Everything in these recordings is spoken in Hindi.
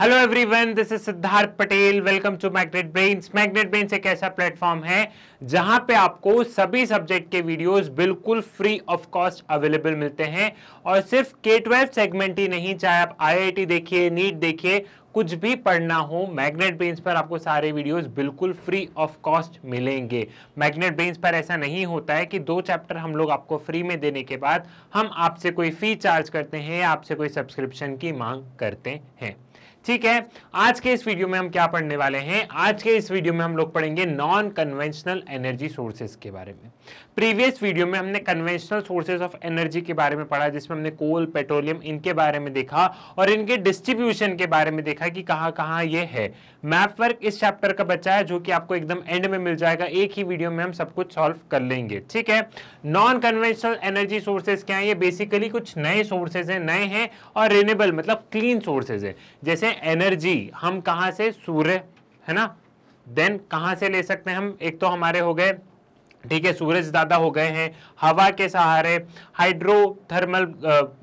Hello everyone this is Siddharth Patel welcome to Magnet Brains Magnet Brains एक ऐसा प्लेटफॉर्म है जहां पे आपको सभी सब्जेक्ट के वीडियोस बिल्कुल फ्री ऑफ कॉस्ट अवेलेबल मिलते हैं और सिर्फ के ट्वेल्व सेगमेंट ही नहीं चाहे आप आईआईटी देखिए नीट देखिए कुछ भी पढ़ना हो मैग्नेट ब्रेन्स पर आपको सारे वीडियोस बिल्कुल फ्री ऑफ कॉस्ट मिलेंगे मैग्नेट ब्रेन्स पर ऐसा नहीं होता है कि दो चैप्टर हम लोग आपको फ्री में देने के बाद हम आपसे कोई फ़ी चार्ज करते हैं या आपसे कोई सब्सक्रिप्शन की मांग करते हैं ठीक है आज के इस वीडियो में हम क्या पढ़ने वाले हैं आज के इस वीडियो में हम लोग पढ़ेंगे नॉन कन्वेंशनल एनर्जी सोर्सेज के बारे में प्रीवियस वीडियो में हमने कन्वेंशनल सोर्सेज ऑफ एनर्जी के बारे में पढ़ा जिसमें हमने कोल पेट्रोलियम इनके बारे में देखा और इनके डिस्ट्रीब्यूशन के बारे में देखा कि कहाँ कहाँ ये है मैप वर्क इस चैप्टर का बच्चा है जो कि आपको एकदम एंड में मिल जाएगा एक ही वीडियो में हम सब कुछ सॉल्व कर लेंगे ठीक है नॉन कन्वेंशनल एनर्जी सोर्सेज क्या है ये बेसिकली कुछ नए सोर्सेज हैं नए हैं और रिनेबल मतलब क्लीन सोर्सेज है जैसे हैं एनर्जी हम कहा से सूर्य है ना देन कहा से ले सकते हैं हम एक तो हमारे हो गए ठीक है सूरज ज़्यादा हो गए हैं हवा के सहारे हाइड्रोथर्मल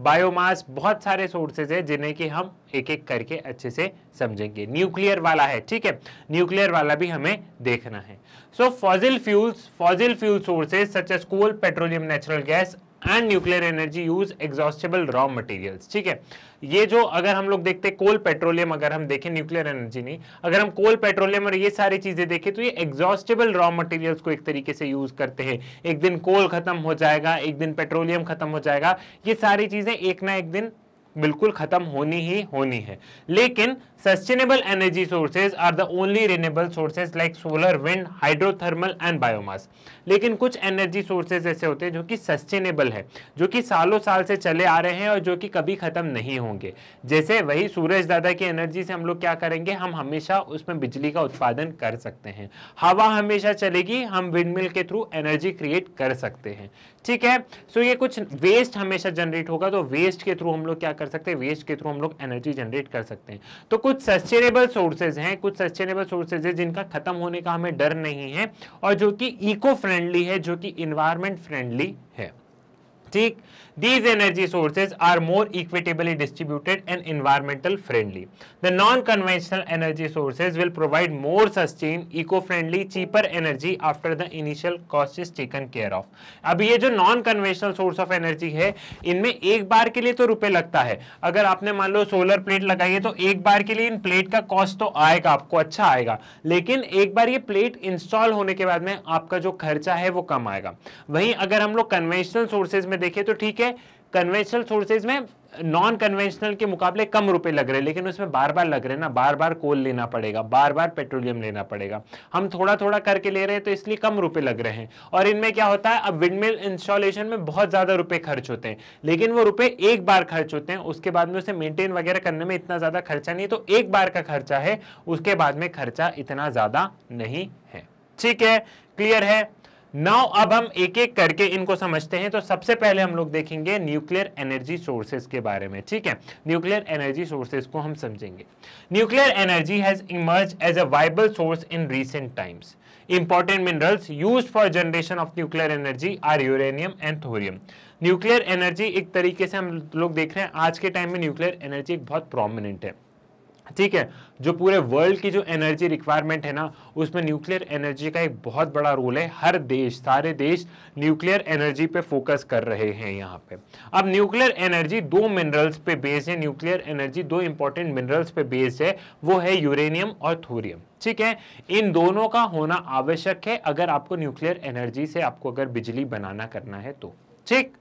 बायोमास बहुत सारे सोर्सेज है जिन्हें कि हम एक एक करके अच्छे से समझेंगे न्यूक्लियर वाला है ठीक है न्यूक्लियर वाला भी हमें देखना है so fossil fuels fossil fuel sources such as coal petroleum natural gas and nuclear energy use exhaustible raw materials ठीक है ये जो अगर हम लोग देखते हैं कोल पेट्रोलियम अगर हम देखें न्यूक्लियर एनर्जी नहीं अगर हम कोल पेट्रोलियम और ये सारी चीज़ें देखें तो ये एग्जॉस्टेबल रॉ मटेरियल्स को एक तरीके से यूज़ करते हैं एक दिन कोल खत्म हो जाएगा एक दिन पेट्रोलियम खत्म हो जाएगा ये सारी चीज़ें एक ना एक दिन बिल्कुल ख़त्म होनी ही होनी है लेकिन sustainable energy sources are the only renewable sources like solar wind hydrothermal and biomass लेकिन कुछ एनर्जी सोर्सेज ऐसे होते हैं जो कि सस्टेनेबल है जो कि सालों साल से चले आ रहे हैं और जो कि कभी ख़त्म नहीं होंगे जैसे वही सूरज दादा की एनर्जी से हम लोग क्या करेंगे हम हमेशा उसमें बिजली का उत्पादन कर सकते हैं हवा हमेशा चलेगी हम विंड मिल के थ्रू एनर्जी क्रिएट कर सकते हैं ठीक है सो so ये कुछ वेस्ट हमेशा जनरेट होगा तो वेस्ट के थ्रू हम लोग क्या कर कर सकते हैं वेस्ट के थ्रू हम लोग एनर्जी जनरेट कर सकते हैं तो कुछ सस्टेनेबल सोर्सेज हैं कुछ सस्टेनेबल सोर्सेज है जिनका खत्म होने का हमें डर नहीं है और जो कि इको फ्रेंडली है जो कि इन्वायरमेंट फ्रेंडली है ठीक these energy sources are more equitably distributed and environmental friendly the non conventional energy sources will provide more sustain eco friendly cheaper energy after the initial cost is taken care of अब ये जो non conventional source of energy है इनमें एक बार के लिए तो रुपए लगता है अगर आपने मान लो सोलर प्लेट लगाई है तो एक बार के लिए इन प्लेट का कॉस्ट तो आएगा आपको अच्छा आएगा लेकिन एक बार ये प्लेट इंस्टॉल होने के बाद में आपका जो खर्चा है वो कम आएगा वहीं अगर हम लोग कन्वेंशनल सोर्सेज में देखें तो ठीक है है कन्वेंशनल सोर्सेज में नॉन कन्वेंशनल के मुकाबले कम रुपए लग रहे हैं लेकिन उसमें बार बार लग रहे हैं ना बार बार कोल लेना पड़ेगा बार बार पेट्रोलियम लेना पड़ेगा हम थोड़ा थोड़ा करके ले रहे हैं तो इसलिए कम रुपए लग रहे हैं और इनमें क्या होता है अब विंडमिल इंस्टॉलेशन में बहुत ज़्यादा रुपए खर्च होते हैं लेकिन वो रुपए एक बार खर्च होते हैं उसके बाद में उसे मेंटेन वगैरह करने में इतना ज़्यादा खर्चा नहीं तो एक बार का खर्चा है उसके बाद में खर्चा इतना ज़्यादा नहीं है ठीक है क्लियर है नाउ अब हम एक एक करके इनको समझते हैं तो सबसे पहले हम लोग देखेंगे न्यूक्लियर एनर्जी सोर्सेज के बारे में ठीक है न्यूक्लियर एनर्जी सोर्सेज को हम समझेंगे nuclear energy has emerge as a viable source in recent times important minerals use for generation of nuclear energy are uranium and thorium nuclear energy एक तरीके से हम लोग देख रहे हैं आज के टाइम में न्यूक्लियर एनर्जी एक बहुत प्रोमिनेंट है ठीक है जो पूरे वर्ल्ड की जो एनर्जी रिक्वायरमेंट है ना उसमें न्यूक्लियर एनर्जी का एक बहुत बड़ा रोल है हर देश सारे देश न्यूक्लियर एनर्जी पे फोकस कर रहे हैं यहाँ पे अब न्यूक्लियर एनर्जी दो मिनरल्स पे बेस्ड है न्यूक्लियर एनर्जी दो इंपॉर्टेंट मिनरल्स पे बेस्ड है वो है यूरेनियम और थोरियम ठीक है इन दोनों का होना आवश्यक है अगर आपको न्यूक्लियर एनर्जी से आपको अगर बिजली बनाना करना है तो ठीक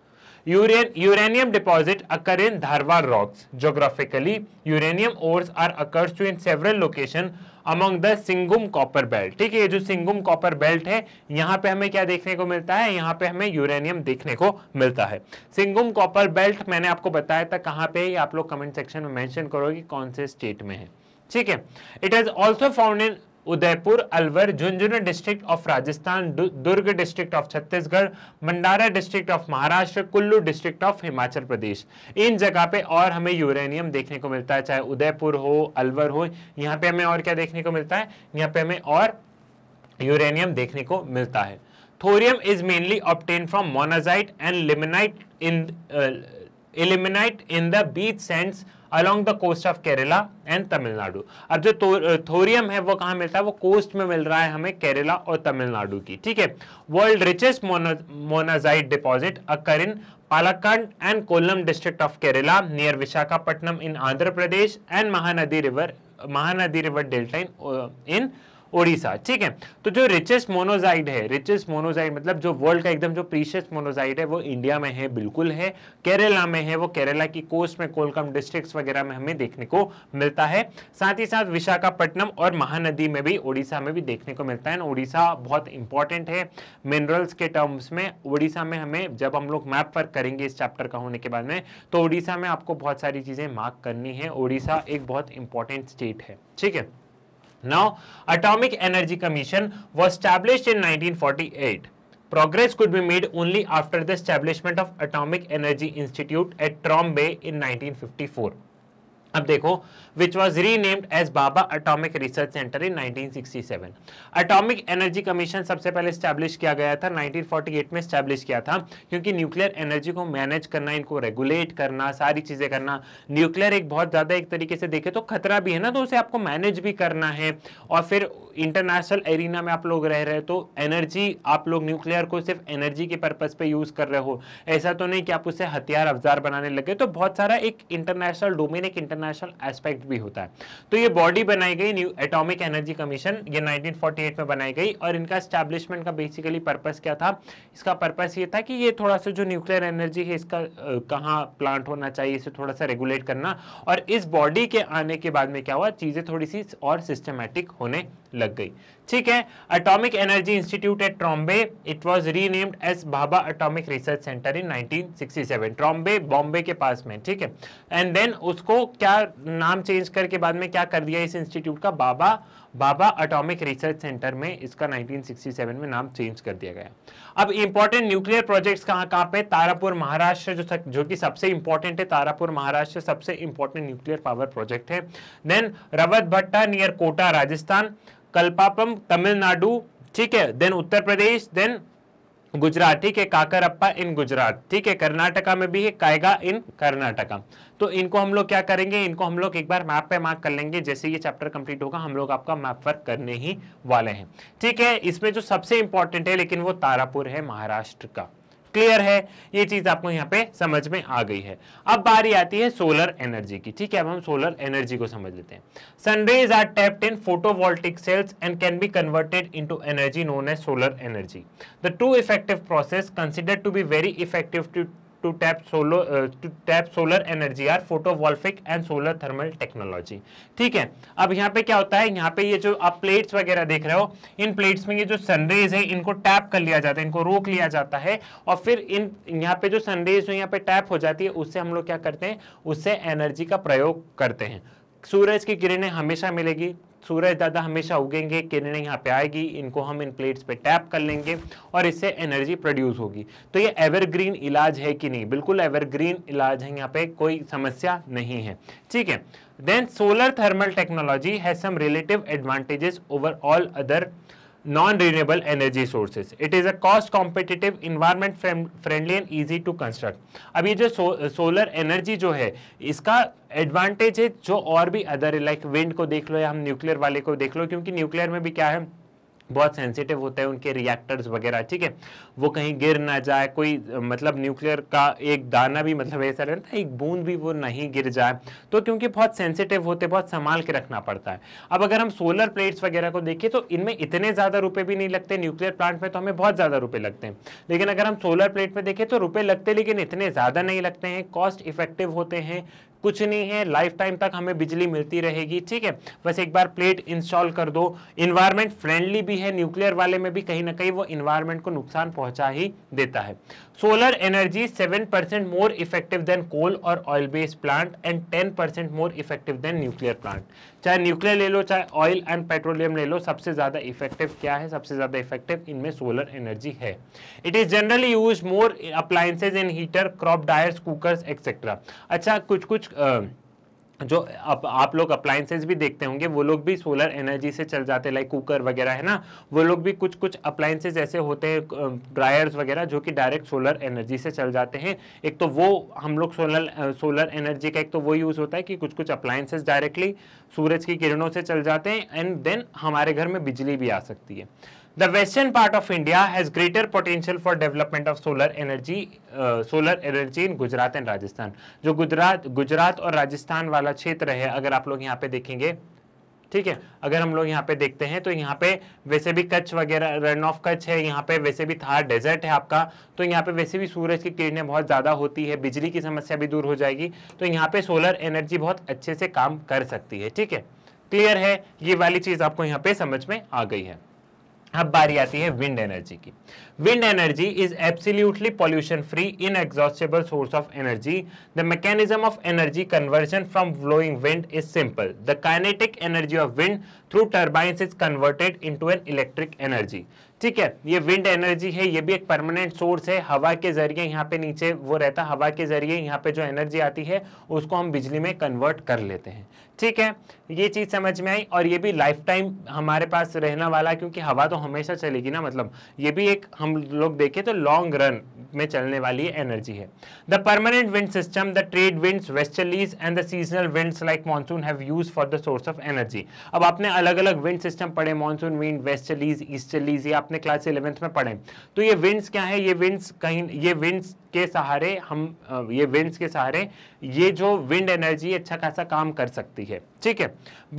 uranium deposit occur in Dharwar rocks. Geographically, uranium ores are occurs to in several location among the Singhbhum copper belt ठीक है ये जो सिंगुम कॉपर बेल्ट है यहाँ पे हमें क्या देखने को मिलता है यहाँ पे हमें यूरेनियम देखने को मिलता है सिंगुम कॉपर बेल्ट मैंने आपको बताया था कहाँ पे आप लोग कमेंट सेक्शन में मेंशन करोगे कौन से स्टेट में है ठीक है it is also found in Udaipur Alwar Jhunjhunu district of Rajasthan Durg district of Chhattisgarh Bhandara district of Maharashtra Kullu district of Himachal Pradesh इन जगह पे और हमें यूरेनियम देखने को मिलता है चाहे उदयपुर हो अलवर हो यहाँ पे हमें और क्या देखने को मिलता है यहाँ पे हमें और यूरेनियम देखने को मिलता है thorium is mainly obtained from monazite and ilmenite in ilmenite in the beach beach along the coast of Kerala and Tamil Nadu अब जो थोरियम uh, है वो कहाँ मिलता है वो कोस्ट में मिल रहा है हमें केरला और तमिलनाडु की ठीक है world richest monazite deposit occur in Palakkad and Kollam district of Kerala near Visakhapatnam in Andhra Pradesh and Mahanadi river Mahanadi river delta in uh, Odisha ठीक है तो जो रिचेस्ट मोनोजाइड है रिचेस्ट मोनोजाइड मतलब जो वर्ल्ड का एकदम जो प्रीशियस मोनोजाइड है वो इंडिया में है बिल्कुल है केरला में है वो केरला की कोस्ट में कोलकम डिस्ट्रिक्ट वगैरह में हमें देखने को मिलता है साथ ही साथ विशाखापट्टनम और महानदी में भी ओडिशा में भी देखने को मिलता है ओडिशा बहुत इंपॉर्टेंट है मिनरल्स के टर्म्स में ओडिशा में हमें जब हम लोग मैप वर्क करेंगे इस चैप्टर का होने के बाद में तो ओडिशा में आपको बहुत सारी चीज़ें मार्क करनी है ओडिशा एक बहुत इंपॉर्टेंट स्टेट है ठीक है Now, Atomic Energy Commission was established in 1948. Progress could be made only after the establishment of Atomic Energy Institute at Trombay in 1954. अब देखो which was renamed as Bhabha atomic research centre in 1967 atomic energy commission सबसे पहले स्टैब्लिश किया गया था 1948 में स्टैब्लिश किया था क्योंकि न्यूक्लियर एनर्जी को मैनेज करना इनको रेगुलेट करना सारी चीज़ें करना न्यूक्लियर एक बहुत ज़्यादा एक तरीके से देखे तो खतरा भी है ना तो उसे आपको मैनेज भी करना है और फिर इंटरनेशनल एरिना में आप लोग रह रहे तो एनर्जी आप लोग न्यूक्लियर को सिर्फ एनर्जी के पर्पज़ पर यूज़ कर रहे हो ऐसा तो नहीं कि आप उसे हथियार अफजार बनाने लगे तो बहुत सारा एक इंटरनेशनल डोमेन एक इंटरनेशनल इंटरनेशनल एस्पेक्ट भी होता है तो ये बॉडी बनाई गई न्यू एटॉमिक एनर्जी कमीशन ये 1948 में बनाई गई और इनका स्टैब्लिशमेंट का बेसिकली पर्पस क्या था इसका पर्पस ये था कि ये थोड़ा सा जो न्यूक्लियर एनर्जी है इसका कहाँ प्लांट होना चाहिए इसे थोड़ा सा रेगुलेट करना और इस बॉडी के आने के बाद में क्या हुआ चीज़ें थोड़ी सी और सिस्टमेटिक होने लग गई ठीक है atomic energy institute at Trombay it was renamed as Bhabha atomic research centre in 1967 Trombay Bombay के पास में ठीक है एंड देन उसको क्या नाम चेंज करके बाद में क्या कर दिया इस इंस्टीट्यूट का Bhabha Bhabha atomic research centre में इसका 1967 में नाम चेंज कर दिया गया अब इंपॉर्टेंट न्यूक्लियर प्रोजेक्ट्स कहाँ कहाँ पे तारापुर महाराष्ट्र जो सक, जो कि सबसे इंपॉर्टेंट है तारापुर महाराष्ट्र सबसे इंपॉर्टेंट न्यूक्लियर पावर प्रोजेक्ट है then Rawatbhata near Kota Rajasthan Kalpakkam Tamil Nadu ठीक है देन उत्तर प्रदेश देन गुजरात ठीक है काकरप्पा इन गुजरात ठीक है कर्नाटका में भी है कायगा इन कर्नाटका तो इनको हम लोग क्या करेंगे इनको हम लोग एक बार मैप पे मार्क कर लेंगे जैसे ये चैप्टर कंप्लीट होगा हम लोग आपका मैप वर्क करने ही वाले हैं ठीक है इसमें जो सबसे इंपॉर्टेंट है लेकिन वो तारापुर है महाराष्ट्र का क्लियर है ये चीज आपको यहाँ पे समझ में आ गई है अब बारी आती है सोलर एनर्जी की ठीक है अब हम सोलर एनर्जी को समझ लेते हैं sunrays are tapped in photovoltaic cells and can be converted into energy known as solar energy the two effective process consider to be very effective to to tap solo to tap solar energy are are photovoltaic and solar thermal technology ठीक है अब यहाँ पे क्या होता है यहाँ पे ये जो आप प्लेट्स वगैरह देख रहे हो इन प्लेट्स में ये जो सनरेज है इनको टैप कर लिया जाता है इनको रोक लिया जाता है और फिर इन यहाँ पे जो सनरेज जो यहाँ पे टैप हो जाती है उससे हम लोग क्या करते हैं उससे एनर्जी का प्रयोग करते हैं सूरज की किरणें हमेशा मिलेगी सूरज दादा हमेशा उगेंगे किरणें यहाँ पे आएगी इनको हम इन प्लेट्स पे टैप कर लेंगे और इससे एनर्जी प्रोड्यूस होगी तो ये एवरग्रीन इलाज है कि नहीं बिल्कुल एवरग्रीन इलाज है यहाँ पे कोई समस्या नहीं है ठीक है then solar thermal technology has some relative advantages over all other non-renewable energy sources. It is a cost-competitive, environment-friendly and easy to construct. अब ये जो सोलर एनर्जी जो है इसका एडवांटेज है जो और भी अदर लाइक विंड को देख लो या हम न्यूक्लियर वाले को देख लो क्योंकि न्यूक्लियर में भी क्या है बहुत सेंसिटिव होते हैं उनके रिएक्टर्स वगैरह ठीक है वो कहीं गिर ना जाए कोई मतलब न्यूक्लियर का एक दाना भी मतलब ऐसा रहता है एक बूंद भी वो नहीं गिर जाए तो क्योंकि बहुत सेंसिटिव होते बहुत संभाल के रखना पड़ता है अब अगर हम सोलर प्लेट्स वगैरह को देखें तो इनमें इतने ज़्यादा रुपये भी नहीं लगते न्यूक्लियर प्लांट में तो हमें बहुत ज़्यादा रुपये लगते हैं लेकिन अगर हम सोलर प्लेट में देखें तो रुपये लगते लेकिन इतने ज़्यादा नहीं लगते हैं कॉस्ट इफेक्टिव होते हैं कुछ नहीं है लाइफ टाइम तक हमें बिजली मिलती रहेगी ठीक है बस एक बार प्लेट इंस्टॉल कर दो इन्वायरमेंट फ्रेंडली भी है न्यूक्लियर वाले में भी कहीं ना कहीं वो इन्वायरमेंट को नुकसान पहुंचा ही देता है energy seven percent more effective than coal और oil based plant and ten 10% more effective than nuclear plant चाहे न्यूक्लियर ले लो चाहे ऑयल एंड पेट्रोलियम ले लो सबसे ज़्यादा इफेक्टिव क्या है सबसे ज़्यादा इफेक्टिव इनमें सोलर एनर्जी है it is generally use more appliances in heater crop dryers cookers etcetera अच्छा कुछ कुछ uh, जो आप आप लोग अप्लायसेज भी देखते होंगे वो लोग भी सोलर एनर्जी से चल जाते लाइक कुकर वगैरह है ना वो लोग भी कुछ कुछ अप्लाइंसेस ऐसे होते हैं ड्रायर्स वगैरह जो कि डायरेक्ट सोलर एनर्जी से चल जाते हैं एक तो वो हम लोग सोलर सोलर एनर्जी का एक तो वो यूज़ होता है कि कुछ कुछ अप्लायसेज डायरेक्टली सूरज की किरणों से चल जाते हैं एंड देन हमारे घर में बिजली भी आ सकती है The western part of India has greater potential for development of solar energy, uh, solar energy in Gujarat and Rajasthan. जो गुजरात गुजरात और राजस्थान वाला क्षेत्र है अगर आप लोग यहाँ पे देखेंगे ठीक है अगर हम लोग यहाँ पे देखते हैं तो यहाँ पे वैसे भी कच्छ वगैरह रन ऑफ कच्छ है यहाँ पे वैसे भी थार डेजर्ट है आपका तो यहाँ पे वैसे भी सूरज की किरणें बहुत ज़्यादा होती है बिजली की समस्या भी दूर हो जाएगी तो यहाँ पे सोलर एनर्जी बहुत अच्छे से काम कर सकती है ठीक है क्लियर है ये वाली चीज़ आपको यहाँ पे समझ में आ गई है अब बारी आती है विंड एनर्जी की wind energy is absolutely pollution free inexhaustible source of energy the mechanism of energy conversion from blowing wind is simple the kinetic energy of wind through turbines is converted into an electric energy ठीक है ये विंड एनर्जी है ये भी एक परमानेंट सोर्स है हवा के जरिए यहाँ पे नीचे वो रहता हवा के जरिए यहाँ पे जो एनर्जी आती है उसको हम बिजली में कन्वर्ट कर लेते हैं ठीक है ये चीज़ समझ में आई और ये भी लाइफ टाइम हमारे पास रहने वाला क्योंकि हवा तो हमेशा चलेगी ना मतलब ये भी एक हम लोग देखें तो लॉन्ग रन में चलने वाली एनर्जी है the permanent wind system the trade winds westerlies and the seasonal winds like monsoon have use for the source of energy अब आपने अलग अलग विंड सिस्टम पढ़े मानसून विंड वेस्टर्लीज ईस्टर्लीज ये आपने क्लास इलेवेंथ में पढ़े तो ये विंड्स क्या है ये विंड्स कहीं ये विंड्स के सहारे हम ये विंड्स के सहारे ये जो विंड एनर्जी अच्छा खासा काम कर सकती है ठीक है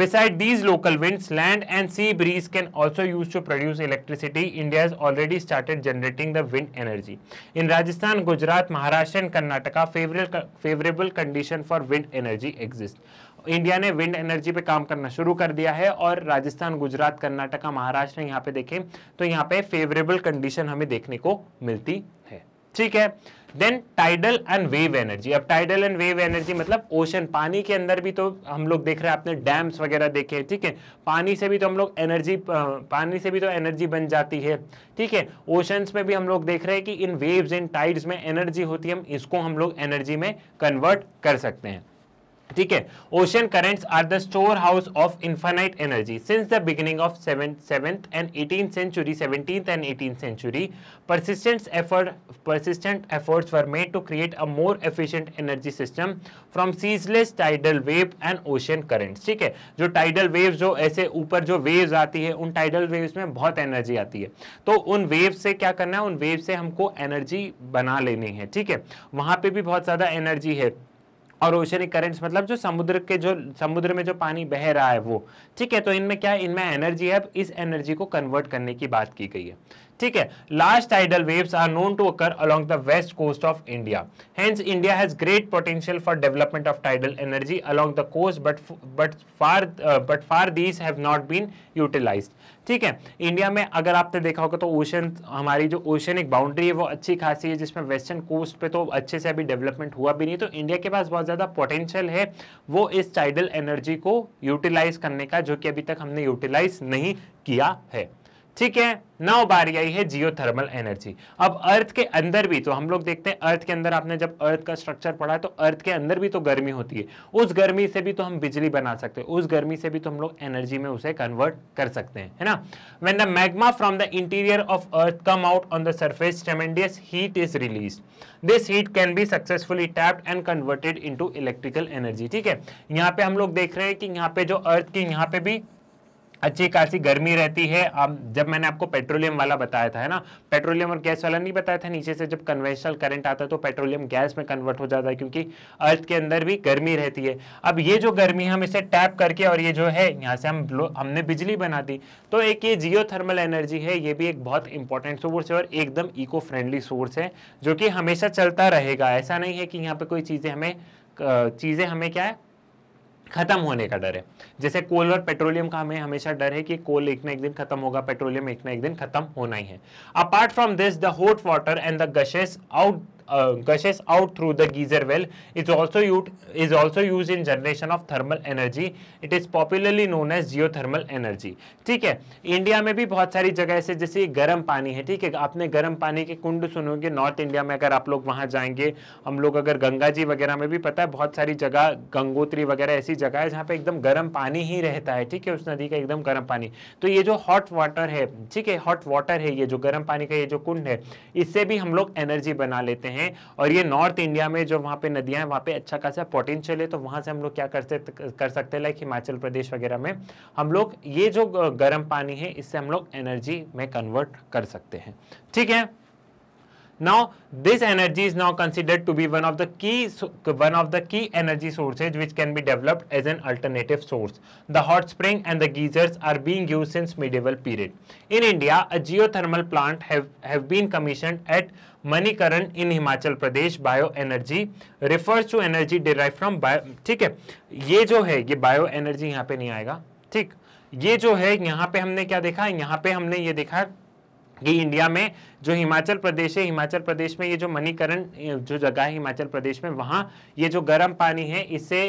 beside these local winds land and sea breeze can also use to produce electricity India already started generating the wind energy in Rajasthan Gujarat Maharashtra and Karnataka favourable condition for wind energy exist India ने विंड एनर्जी पे काम करना शुरू कर दिया है और राजस्थान गुजरात कर्नाटका महाराष्ट्र यहाँ पे देखें तो यहाँ पे फेवरेबल कंडीशन हमें देखने को मिलती है ठीक है then tidal and wave energy अब टाइडल एंड वेव एनर्जी मतलब ओशन पानी के अंदर भी तो हम लोग देख रहे हैं आपने डैम्स वगैरह देखे हैं ठीक है पानी से भी तो हम लोग एनर्जी पानी से भी तो एनर्जी बन जाती है ठीक है ओशंस में भी हम लोग देख रहे हैं कि इन वेव्स इन टाइड्स में एनर्जी होती है हम इसको हम लोग एनर्जी में कन्वर्ट कर सकते हैं ठीक है ocean currents are the store house of infinite energy since the beginning of seven and eighteen century seventeenth and eighteen century persistent effort persistent efforts were made to create a more efficient energy system from ceaseless tidal wave and ocean currents ठीक है जो टाइडल वेव जो ऐसे ऊपर जो वेव्स आती है उन टाइडल वेव्स में बहुत एनर्जी आती है तो उन वेव से क्या करना है उन वेव से हमको एनर्जी बना लेनी है ठीक है वहां पर भी बहुत ज्यादा एनर्जी है और ओशनिक करेंट्स मतलब जो समुद्र के जो समुद्र में जो पानी बह रहा है वो ठीक है तो इनमें क्या इनमें एनर्जी है इस एनर्जी को कन्वर्ट करने की बात की गई है ठीक है large tidal waves are known to occur along the west coast of India hence India has great potential for development of tidal energy along the coast but but far but far these have not been utilised ठीक है इंडिया में अगर आपने देखा होगा तो ओशन हमारी जो ओशनिक बाउंड्री है वो अच्छी खासी है जिसमें वेस्टर्न कोस्ट पे तो अच्छे से अभी डेवलपमेंट हुआ भी नहीं तो इंडिया के पास बहुत ज़्यादा पोटेंशियल है वो इस टाइडल एनर्जी को यूटिलाइज करने का जो कि अभी तक हमने यूटिलाइज नहीं किया है ठीक है नौ बार आई है जियो एनर्जी अब अर्थ के अंदर भी तो हम लोग देखते हैं अर्थ के अंदर आपने जब अर्थ का स्ट्रक्चर पढ़ा है तो अर्थ के अंदर भी तो गर्मी होती है उस गर्मी से भी तो हम बिजली बना सकते हैं उस गर्मी से भी तो हम लोग एनर्जी में उसे कन्वर्ट कर सकते हैं है ना when the magma from the interior of earth come out on the surface tremendous heat is release this heat can be successfully tapped and converted into electrical energy ठीक है यहाँ पे हम लोग देख रहे हैं कि यहाँ पे जो अर्थ की यहाँ पे भी अच्छी खासी गर्मी रहती है अब जब मैंने आपको पेट्रोलियम वाला बताया था है ना पेट्रोलियम और गैस वाला नहीं बताया था नीचे से जब कन्वेंशनल करंट आता है तो पेट्रोलियम गैस में कन्वर्ट हो जाता है क्योंकि अर्थ के अंदर भी गर्मी रहती है अब ये जो गर्मी हम इसे टैप करके और ये जो है यहाँ से हम हमने बिजली बना दी तो एक ये जियो एनर्जी है ये भी एक बहुत इंपॉर्टेंट सोर्स है और एकदम इको फ्रेंडली सोर्स है जो कि हमेशा चलता रहेगा ऐसा नहीं है कि यहाँ पर कोई चीज़ें हमें चीज़ें हमें क्या है खत्म होने का डर है जैसे कोल और पेट्रोलियम का हमें हमेशा डर है कि कोल एक ना एक दिन खत्म होगा पेट्रोलियम एक ना एक दिन खत्म होना ही है apart from this the hot water and the gushes out gushes uh, gushes out through the geyser well is also used is also used in generation of thermal energy it is popularly known as geothermal energy ठीक है इंडिया में भी बहुत सारी जगह ऐसे जैसे गर्म पानी है ठीक है आपने गर्म पानी के कुंड सुनोगे नॉर्थ इंडिया में अगर आप लोग वहां जाएंगे हम लोग अगर गंगा जी वगैरह में भी पता है बहुत सारी जगह गंगोत्री वगैरह ऐसी जगह है जहाँ पे एकदम गर्म पानी ही रहता है ठीक है उस नदी का एकदम गर्म पानी तो ये जो हॉट वाटर है ठीक है हॉट वाटर है ये जो गर्म पानी का ये जो कुंड है इससे भी हम लोग एनर्जी बना लेते हैं हैं और ये नॉर्थ इंडिया में जो वहाँ पे नदियाँ हैं वहाँ पे अच्छा खासा पोटेंशियल है तो वहाँ से हम लोग क्या करते कर सकते हैं लाइक हिमाचल प्रदेश वगैरह में हम लोग ये जो गर्म पानी है इससे हम लोग एनर्जी में कन्वर्ट कर सकते हैं ठीक है now this energy is now considered to be one of the key one of the key energy sources which can be developed as an alternative source the hot spring and the geysers are being used since medieval period in india a geothermal plant have have been commissioned at Mani in Himachal Pradesh bio energy refers to energy derive from bio ठीक है ये जो है ये बायो एनर्जी यहाँ पे नहीं आएगा ठीक ये जो है यहाँ पे हमने क्या देखा यहाँ पे हमने ये देखा कि इंडिया में जो हिमाचल प्रदेश है हिमाचल प्रदेश में ये जो मनीकरण जो जगह है हिमाचल प्रदेश में वहाँ ये जो गर्म पानी है इसे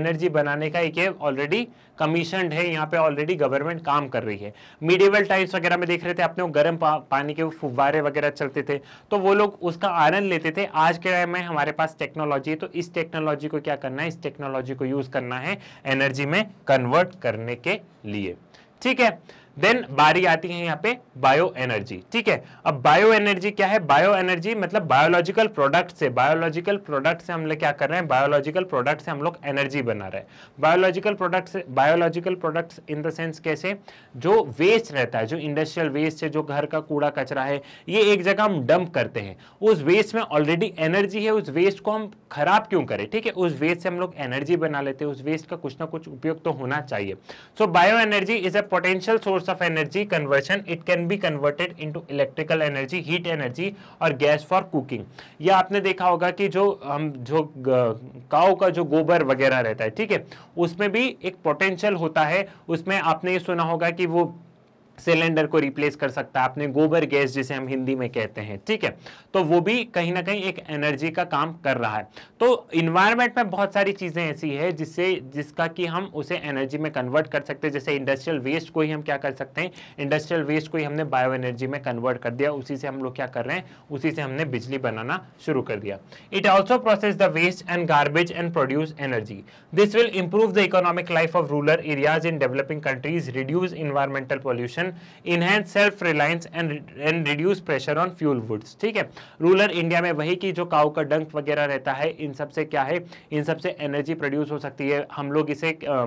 एनर्जी बनाने का एक ऑलरेडी कमीशनड है यहाँ पे ऑलरेडी गवर्नमेंट काम कर रही है मीडियवल टाइम्स वगैरह में देख रहे थे अपने गर्म पा, पानी के फुब्बारे वगैरह चलते थे तो वो लोग उसका आनंद लेते थे आज के टाइम में हमारे पास टेक्नोलॉजी है तो इस टेक्नोलॉजी को क्या करना है इस टेक्नोलॉजी को यूज़ करना है एनर्जी में कन्वर्ट करने के लिए ठीक है देन बारी आती है यहाँ पे बायो एनर्जी ठीक है अब बायो एनर्जी क्या है बायो एनर्जी मतलब बायोलॉजिकल प्रोडक्ट से बायोलॉजिकल प्रोडक्ट से हम लोग क्या कर रहे हैं बायोलॉजिकल प्रोडक्ट से हम लोग एनर्जी बना रहे हैं बायोलॉजिकल प्रोडक्ट से biological products in the sense कैसे जो वेस्ट रहता है जो इंडस्ट्रियल वेस्ट है जो घर का कूड़ा कचरा है ये एक जगह हम डंप करते हैं उस वेस्ट में ऑलरेडी एनर्जी है उस वेस्ट को हम खराब क्यों करें ठीक है उस वेस्ट से हम लोग एनर्जी बना लेते हैं उस वेस्ट का कुछ ना कुछ उपयोग तो होना चाहिए so bio energy is a potential source source of energy conversion it can be converted into electrical energy heat energy और गैस फॉर कुकिंग या आपने देखा होगा कि जो हम जो काऊ का जो गोबर वगैरह रहता है ठीक है उसमें भी एक पोटेंशियल होता है उसमें आपने ये सुना होगा कि वो सिलेंडर को रिप्लेस कर सकता है आपने गोबर गैस जिसे हम हिंदी में कहते हैं ठीक है तो वो भी कहीं ना कहीं एक एनर्जी का काम कर रहा है तो इन्वायरमेंट में बहुत सारी चीज़ें ऐसी है जिससे जिसका कि हम उसे एनर्जी में कन्वर्ट कर सकते हैं जैसे इंडस्ट्रियल वेस्ट को ही हम क्या कर सकते हैं इंडस्ट्रियल वेस्ट को ही हमने बायो एनर्जी में कन्वर्ट कर दिया उसी से हम लोग क्या कर रहे हैं उसी से हमने बिजली बनाना शुरू कर दिया it also process the waste and garbage and produce energy this will improve the economic life of rural areas in developing countries reduce environmental pollution production enhance self reliance and and reduce pressure on fuel woods ठीक है रूरल इंडिया में वही की जो काउ का डंक वगैरह रहता है इन सब से क्या है इन सब से एनर्जी प्रोड्यूस हो सकती है हम लोग इसे आ,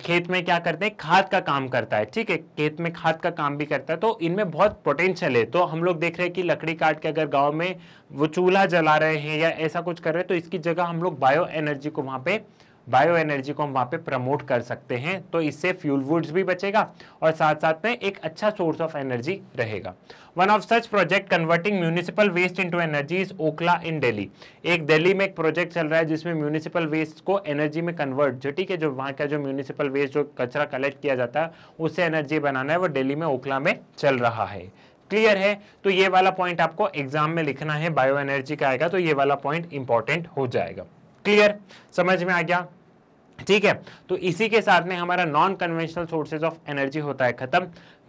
खेत में क्या करते हैं खाद का काम करता है ठीक है खेत में खाद का काम भी करता है तो इनमें बहुत पोटेंशियल है तो हम लोग देख रहे हैं कि लकड़ी काट के अगर गांव में वो चूल्हा जला रहे हैं या ऐसा कुछ कर रहे हैं तो इसकी जगह हम लोग बायो एनर्जी को वहां पे बायो एनर्जी को हम वहाँ पे प्रमोट कर सकते हैं तो इससे फ्यूल वुड्स भी बचेगा और साथ साथ में एक अच्छा सोर्स ऑफ एनर्जी रहेगा one of such project converting municipal waste into energy is Okhla in Delhi एक दिल्ली में एक प्रोजेक्ट चल रहा है जिसमें म्यूनिसिपल वेस्ट को एनर्जी में कन्वर्ट जो ठीक है जो वहाँ का जो म्यूनिसिपल वेस्ट जो कचरा कलेक्ट किया जाता है उससे एनर्जी बनाना है वो डेली में ओखला में चल रहा है क्लियर है तो ये वाला पॉइंट आपको एग्जाम में लिखना है बायो एनर्जी का आएगा तो ये वाला पॉइंट इंपॉर्टेंट हो जाएगा क्लियर समझ में आ गया ठीक है तो इसी के साथ में हमारा non conventional sources of energy होता है खत्म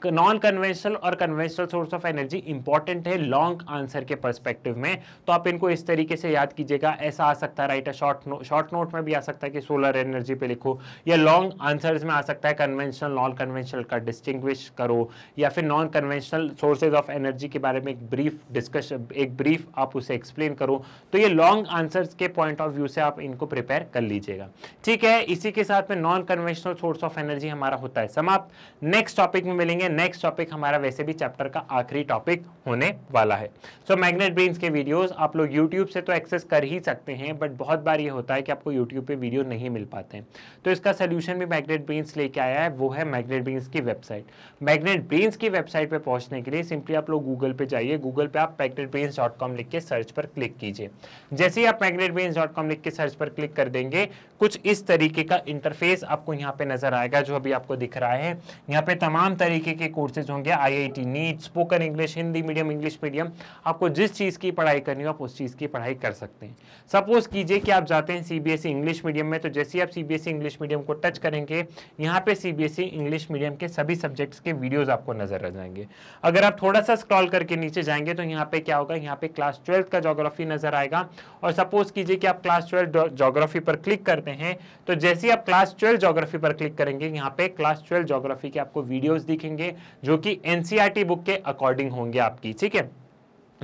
नॉन कन्वेंशनल और conventional source of energy important है लॉन्ग आंसर के परस्पेक्टिव में तो आप इनको इस तरीके से याद कीजिएगा ऐसा आ सकता है write short no short note में भी आ सकता है कि सोलर एनर्जी पे लिखो या लॉन्ग आंसर्स में आ सकता है कन्वेंशनल नॉन कन्वेंशनल का डिस्टिंग्विश करो या फिर non conventional sources of energy के बारे में एक ब्रीफ डिस्कशन एक ब्रीफ आप उसे एक्सप्लेन करो तो ये लॉन्ग आंसर्स के पॉइंट ऑफ व्यू से आप इनको प्रिपेयर कर लीजिएगा ठीक है इसी के साथ में non conventional source of energy हमारा होता है समाप्त नेक्स्ट टॉपिक में मिलेंगे नेक्स्ट टॉपिक हमारा वैसे भी चैप्टर का आखिरी टॉपिक होने वाला है सो मैग्नेट ब्रेन्स के वीडियोस आप लोग यूट्यूब से तो एक्सेस कर ही सकते हैं बट बहुत बार ये होता है कि आपको यूट्यूब पे वीडियो नहीं मिल पाते हैं तो इसका सोल्यूशन भी मैग्नेट ब्रेन्स लेके आया है वो है मैग्नेट ब्रेन्स की वेबसाइट मैग्नेट ब्रेन्स की वेबसाइट पर पहुंचने के लिए सिंपली आप लोग गूगल पर जाइए गूगल पर आप मैग्नेट ब्रेन्स डॉट कॉम लिख के सर्च पर क्लिक कीजिए जैसे ही आप मैग्नेट ब्रेन्स डॉट कॉम लिख के सर्च पर क्लिक कर देंगे कुछ इस तरीके का इंटरफेस आपको यहाँ पे नजर आएगा जो अभी आपको दिख रहा है यहाँ पे तमाम तरीके के कोर्सेज होंगे IIT NEET spoken English Hindi medium English medium आपको जिस चीज़ की पढ़ाई करनी हो आप उस चीज़ की पढ़ाई कर सकते हैं सपोज कीजिए कि आप जाते हैं सीबीएसई इंग्लिश मीडियम में तो जैसे ही आप सीबीएसई इंग्लिश मीडियम को टच करेंगे यहाँ पे सीबीएसई इंग्लिश मीडियम के सभी सब्जेक्ट्स के वीडियोज आपको नजर आ जाएंगे अगर आप थोड़ा सा स्क्रॉल करके नीचे जाएंगे तो यहाँ पे क्या होगा यहाँ पे क्लास ट्वेल्थ का जोग्राफी नजर आएगा और सपोज कीजिए कि आप क्लास ट्वेल्थ जोग्राफी पर क्लिक करते हैं तो जैसे ही आप क्लास ट्वेल्थ जोग्राफी पर क्लिक करेंगे यहाँ पे क्लास ट्वेल्थ जोग्राफी के आपको वीडियोज दिखेंगे जो कि एनसीईआरटी बुक e के अकॉर्डिंग होंगे आपकी ठीक है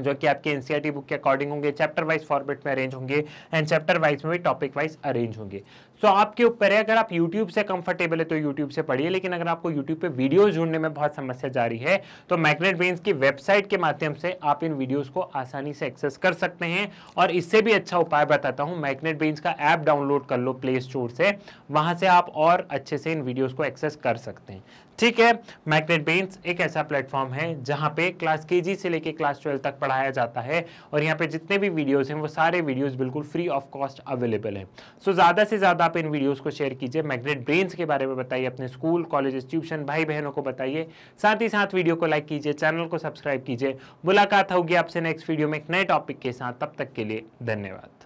जो कि आपके एनसीईआरटी बुक e के अकॉर्डिंग होंगे चैप्टर वाइज फॉर्मेट में अरेंज होंगे एंड चैप्टर वाइज में भी टॉपिक वाइज अरेंज होंगे सो so, आपके ऊपर है अगर आप YouTube से कंफर्टेबल है तो YouTube से पढ़िए लेकिन अगर आपको YouTube पे वीडियोस ढूंढने में बहुत समस्या जा रही है तो मैग्नेट बेन्स की वेबसाइट के माध्यम से आप इन वीडियोस को आसानी से एक्सेस कर सकते हैं और इससे भी अच्छा उपाय बताता हूँ मैग्नेट बेन्स का ऐप डाउनलोड कर लो प्ले स्टोर से वहाँ से आप और अच्छे से इन वीडियोज़ को एक्सेस कर सकते हैं ठीक है मैग्नेट बेंस एक ऐसा प्लेटफॉर्म है जहाँ पे क्लास के से लेके क्लास ट्वेल्व तक पढ़ाया जाता है और यहाँ पे जितने भी वीडियोस हैं वो सारे वीडियोस बिल्कुल फ्री ऑफ कॉस्ट अवेलेबल है सो ज़्यादा से ज़्यादा आप इन वीडियोस को शेयर कीजिए मैग्नेट ब्रेन्स के बारे में बताइए अपने स्कूल कॉलेजेस ट्यूशन भाई बहनों को बताइए साथ ही साथ वीडियो को लाइक कीजिए चैनल को सब्सक्राइब कीजिए मुलाकात होगी आपसे नेक्स्ट वीडियो में एक नए टॉपिक के साथ तब तक के लिए धन्यवाद